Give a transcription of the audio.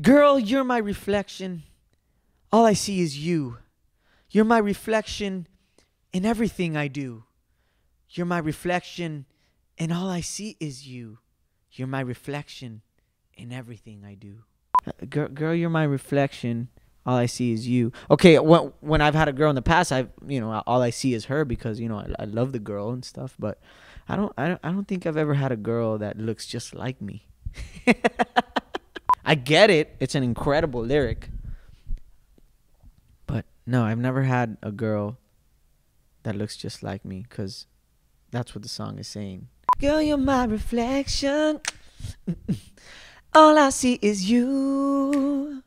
Girl, you're my reflection. All I see is you. You're my reflection in everything I do. You're my reflection, and all I see is you. You're my reflection in everything I do. Girl, girl you're my reflection. All I see is you. Okay, when when I've had a girl in the past, I've you know all I see is her because you know I, I love the girl and stuff. But I don't I don't, I don't think I've ever had a girl that looks just like me. I get it. It's an incredible lyric. But no, I've never had a girl that looks just like me because that's what the song is saying. Girl, you're my reflection. All I see is you.